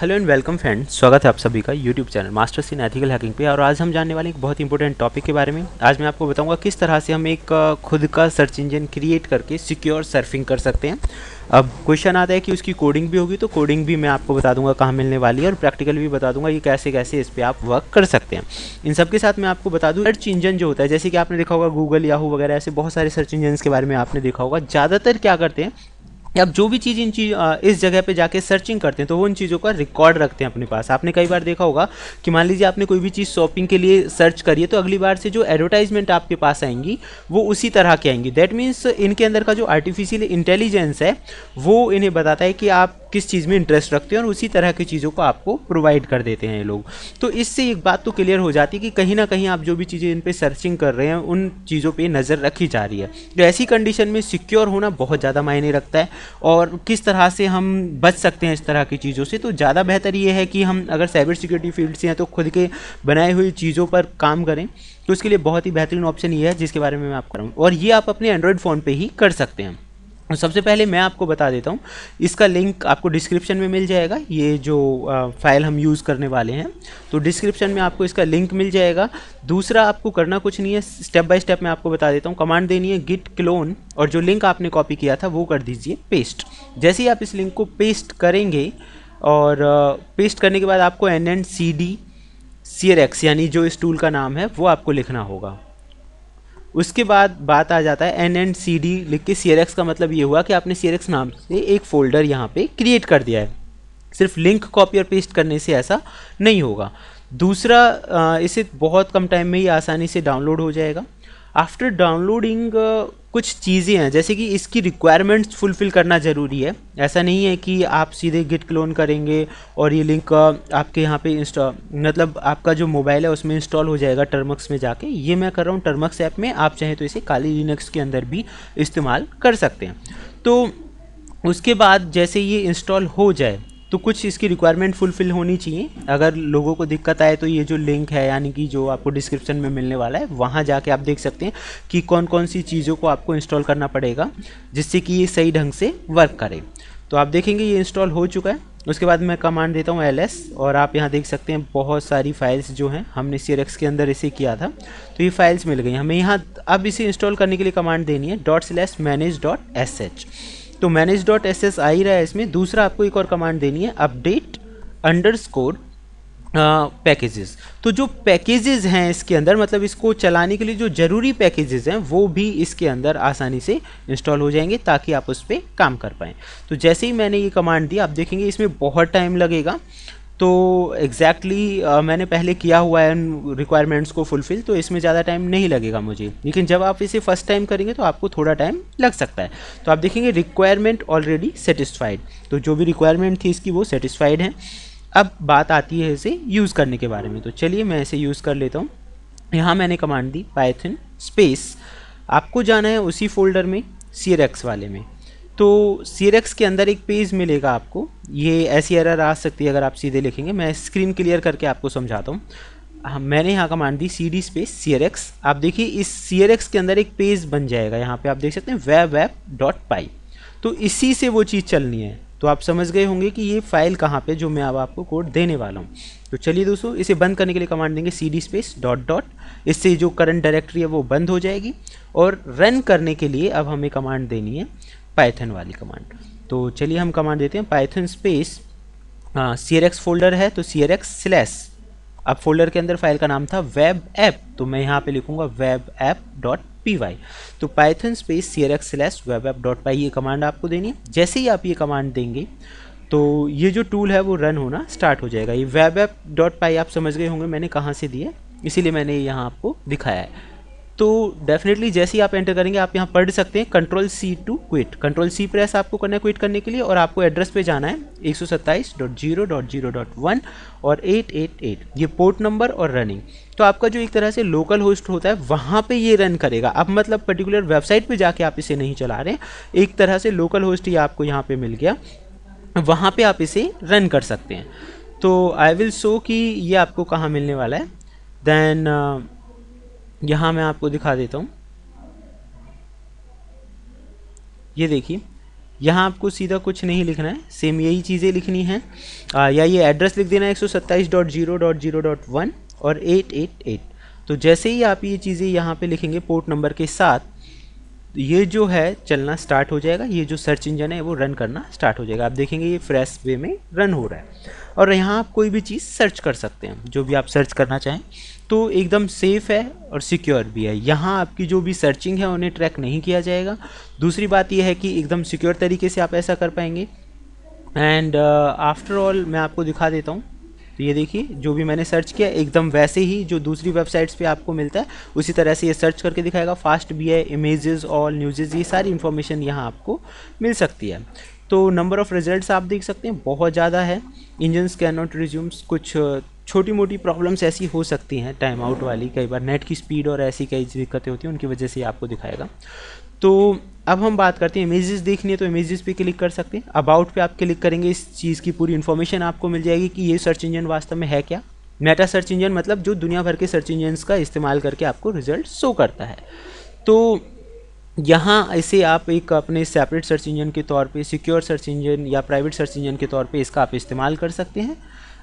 hello and welcome friend स्वागत है आप सभी का YouTube channel masters in ethical hacking पे और आज हम जानने वाले एक बहुत इंपॉर्टेंट टॉपिक के बारे में आज मैं आपको बताऊंगा किस तरह से हम एक खुद का सर्च इंजन क्रिएट करके सिक्योर सर्फिंग कर सकते हैं अब क्वेश्चन आता है कि उसकी कोडिंग भी होगी तो कोडिंग भी मैं आपको बता दूंगा कहाँ मिलने वाली है और प्रैक्टिकल भी बता दूंगा ये कैसे कैसे इस पर आप वर्क कर सकते हैं इन सब के साथ मैं आपको बता दूँ सर्च इंजन जो होता है जैसे कि आपने देखा होगा गूगल याहू वगैरह ऐसे बहुत सारे सर्च इंजन के बारे में आपने देखा होगा ज़्यादातर क्या करते हैं अब जो भी चीज़ इन चीज इस जगह पे जाके सर्चिंग करते हैं तो वो इन चीज़ों का रिकॉर्ड रखते हैं अपने पास आपने कई बार देखा होगा कि मान लीजिए आपने कोई भी चीज़ शॉपिंग के लिए सर्च करिए तो अगली बार से जो एडवर्टाइजमेंट आपके पास आएंगी वो उसी तरह की आएंगी दैट मीन्स इनके अंदर का जो आर्टिफिशियल इंटेलिजेंस है वो इन्हें बताता है कि आप किस चीज़ में इंटरेस्ट रखते हैं और उसी तरह की चीज़ों को आपको प्रोवाइड कर देते हैं लोग तो इससे एक बात तो क्लियर हो जाती है कि कहीं ना कहीं आप जो भी चीज़ें इन पर सर्चिंग कर रहे हैं उन चीज़ों पर नज़र रखी जा रही है तो ऐसी कंडीशन में सिक्योर होना बहुत ज़्यादा मायने रखता है और किस तरह से हम बच सकते हैं इस तरह की चीज़ों से तो ज़्यादा बेहतर ये है कि हम अगर साइबर सिक्योरिटी फील्ड से हैं तो खुद के बनाए हुई चीज़ों पर काम करें तो उसके लिए बहुत ही बेहतरीन ऑप्शन ये है जिसके बारे में मैं आप कर रहा हूँ और ये आप अपने एंड्रॉयड फ़ोन पर ही कर सकते हैं सबसे पहले मैं आपको बता देता हूँ इसका लिंक आपको डिस्क्रिप्शन में मिल जाएगा ये जो फाइल हम यूज़ करने वाले हैं तो डिस्क्रिप्शन में आपको इसका लिंक मिल जाएगा दूसरा आपको करना कुछ नहीं है स्टेप बाय स्टेप मैं आपको बता देता हूँ कमांड देनी है गिट क्लोन और जो लिंक आपने कॉपी किया था वो कर दीजिए पेस्ट जैसे ही आप इस लिंक को पेस्ट करेंगे और पेस्ट करने के बाद आपको N N C D C R X यानी जो इस टूल का नाम है वो आपको लिखना होगा उसके बाद बात आ जाता है एन एन सी डी लिख के सी एक्स का मतलब ये हुआ कि आपने सी एक्स नाम से एक फ़ोल्डर यहाँ पे क्रिएट कर दिया है सिर्फ लिंक कॉपी और पेस्ट करने से ऐसा नहीं होगा दूसरा इसे बहुत कम टाइम में ही आसानी से डाउनलोड हो जाएगा आफ्टर डाउनलोडिंग uh, कुछ चीज़ें हैं जैसे कि इसकी रिक्वायरमेंट्स फुलफ़िल करना ज़रूरी है ऐसा नहीं है कि आप सीधे गिट क्लोन करेंगे और ये लिंक uh, आपके यहाँ पे इंस्टॉल मतलब आपका जो मोबाइल है उसमें इंस्टॉल हो जाएगा टर्मक्स में जाके ये मैं कर रहा हूँ टर्मक्स ऐप में आप चाहें तो इसे काली लिनक्स के अंदर भी इस्तेमाल कर सकते हैं तो उसके बाद जैसे ये इंस्टॉल हो जाए तो कुछ इसकी रिक्वायरमेंट फुलफिल होनी चाहिए अगर लोगों को दिक्कत आए तो ये जो लिंक है यानी कि जो आपको डिस्क्रिप्शन में मिलने वाला है वहाँ जाके आप देख सकते हैं कि कौन कौन सी चीज़ों को आपको इंस्टॉल करना पड़ेगा जिससे कि ये सही ढंग से वर्क करे तो आप देखेंगे ये इंस्टॉल हो चुका है उसके बाद मैं कमांड देता हूँ एल और आप यहाँ देख सकते हैं बहुत सारी फाइल्स जो हैं हमने सी के अंदर इसे किया था तो ये फाइल्स मिल गई हमें यहाँ अब इसे इंस्टॉल करने के लिए कमांड देनी है dot slash manage dot S H तो मैनेज डॉट एस एस आ ही रहा है इसमें दूसरा आपको एक और कमांड देनी है अपडेट अंडर स्कोर पैकेजेस तो जो पैकेजेस हैं इसके अंदर मतलब इसको चलाने के लिए जो ज़रूरी पैकेजेस हैं वो भी इसके अंदर आसानी से इंस्टॉल हो जाएंगे ताकि आप उस पर काम कर पाएँ तो जैसे ही मैंने ये कमांड दी आप देखेंगे इसमें बहुत टाइम लगेगा तो एग्जैक्टली exactly, uh, मैंने पहले किया हुआ है उन रिक्वायरमेंट्स को फुलफ़िल तो इसमें ज़्यादा टाइम नहीं लगेगा मुझे लेकिन जब आप इसे फर्स्ट टाइम करेंगे तो आपको थोड़ा टाइम लग सकता है तो आप देखेंगे रिक्वायरमेंट ऑलरेडी सेटिस्फाइड तो जो भी रिक्वायरमेंट थी इसकी वो सेटिस्फाइड है अब बात आती है इसे यूज़ करने के बारे में तो चलिए मैं इसे यूज़ कर लेता हूँ यहाँ मैंने कमांड दी पाइथन स्पेस आपको जाना है उसी फोल्डर में सी वाले में तो एक्स के अंदर एक पेज मिलेगा आपको ये ऐसी एरर आ सकती है अगर आप सीधे लिखेंगे मैं स्क्रीन क्लियर करके आपको समझाता हूँ हाँ, मैंने यहाँ कमांड दी सी डी स्पेस सी आप देखिए इस सी के अंदर एक पेज बन जाएगा यहाँ पे आप देख सकते हैं वेब वेब डॉट पाई तो इसी से वो चीज़ चलनी है तो आप समझ गए होंगे कि ये फाइल कहाँ पे जो मैं अब आपको कोड देने वाला हूँ तो चलिए दोस्तों इसे बंद करने के लिए कमांड देंगे C D space dot dot इससे जो करंट डायरेक्टरी है वो बंद हो जाएगी और रन करने के लिए अब हमें कमांड देनी है पाइथन वाली कमांड तो चलिए हम कमांड देते हैं पाइथन स्पेस सी फोल्डर है तो सी आर एक्स स्लैश अब फोल्डर के अंदर फाइल का नाम था वेब ऐप तो मैं यहाँ पे लिखूंगा web app dot P Y तो Python space C R X slash web app dot py ये कमांड आपको देनी है जैसे ही आप ये कमांड देंगे तो ये जो टूल है वो रन होना स्टार्ट हो जाएगा ये वेब ऐप डॉट पाई आप समझ गए होंगे मैंने कहाँ से दिए इसीलिए मैंने यहाँ आपको दिखाया है तो डेफिनेटली जैसे ही आप एंटर करेंगे आप यहाँ पढ़ सकते हैं control C to quit control C press आपको करना है क्विट करने के लिए और आपको एड्रेस पे जाना है एक और 888 ये पोर्ट नंबर और रनिंग तो आपका जो एक तरह से लोकल होस्ट होता है वहाँ पे ये रन करेगा अब मतलब पर्टिकुलर वेबसाइट पे जाके आप इसे नहीं चला रहे एक तरह से लोकल होस्ट ही आपको यहाँ पर मिल गया वहाँ पर आप इसे रन कर सकते हैं तो आई विल शो कि ये आपको कहाँ मिलने वाला है देन यहाँ मैं आपको दिखा देता हूँ ये देखिए यहाँ आपको सीधा कुछ नहीं लिखना है सेम यही चीज़ें लिखनी हैं या ये एड्रेस लिख देना है एक और 888 तो जैसे ही आप ये चीज़ें यहाँ पे लिखेंगे पोर्ट नंबर के साथ ये जो है चलना स्टार्ट हो जाएगा ये जो सर्च इंजन है वो रन करना स्टार्ट हो जाएगा आप देखेंगे ये फ्रेश वे में रन हो रहा है और यहाँ आप कोई भी चीज़ सर्च कर सकते हैं जो भी आप सर्च करना चाहें तो एकदम सेफ़ है और सिक्योर भी है यहाँ आपकी जो भी सर्चिंग है उन्हें ट्रैक नहीं किया जाएगा दूसरी बात यह है कि एकदम सिक्योर तरीके से आप ऐसा कर पाएंगे एंड आफ्टर ऑल मैं आपको दिखा देता हूँ तो ये देखिए जो भी मैंने सर्च किया एकदम वैसे ही जो दूसरी वेबसाइट्स पे आपको मिलता है उसी तरह से ये सर्च करके दिखाएगा फास्ट भी है इमेजेस और न्यूज़ेज़ ये सारी इन्फॉर्मेशन यहाँ आपको मिल सकती है तो नंबर ऑफ़ रिजल्ट्स आप देख सकते हैं बहुत ज़्यादा है इंजन्स कैन नॉट रिज्यूम्स कुछ छोटी मोटी प्रॉब्लम्स ऐसी हो सकती हैं टाइम आउट वाली कई बार नेट की स्पीड और ऐसी कई दिक्कतें होती हैं उनकी वजह से आपको दिखाएगा तो अब हम बात करते हैं इमेजेस देखनी है तो इमेजेस पे क्लिक कर सकते हैं अबाउट पे आप क्लिक करेंगे इस चीज़ की पूरी इन्फॉर्मेशन आपको मिल जाएगी कि ये सर्च इंजन वास्तव में है क्या मेटा सर्च इंजन मतलब जो दुनिया भर के सर्च इंजन का इस्तेमाल करके आपको रिजल्ट शो करता है तो यहाँ इसे आप एक अपने सेपरेट सर्च इंजन के तौर पे सिक्योर सर्च इंजन या प्राइवेट सर्च इंजन के तौर पे इसका आप इस्तेमाल कर सकते हैं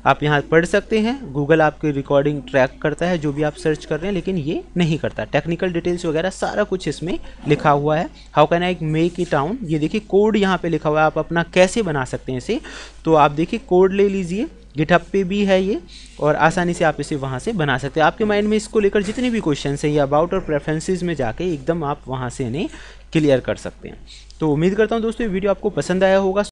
आप यहाँ पढ़ सकते हैं गूगल आपकी रिकॉर्डिंग ट्रैक करता है जो भी आप सर्च कर रहे हैं लेकिन ये नहीं करता टेक्निकल डिटेल्स वगैरह सारा कुछ इसमें लिखा हुआ है how can I make it own ये देखिए कोड यहाँ पे लिखा हुआ है आप अपना कैसे बना सकते हैं इसे तो आप देखिए कोड ले लीजिए गिटहब पे भी है ये और आसानी से आप इसे वहाँ से बना सकते हैं आपके माइंड में इसको लेकर जितने भी क्वेश्चन हैं ये अबाउट और प्रेफरेंसेज में जाके एकदम आप वहाँ से इन्हें क्लियर कर सकते हैं तो उम्मीद करता हूँ दोस्तों ये वीडियो आपको पसंद आया होगा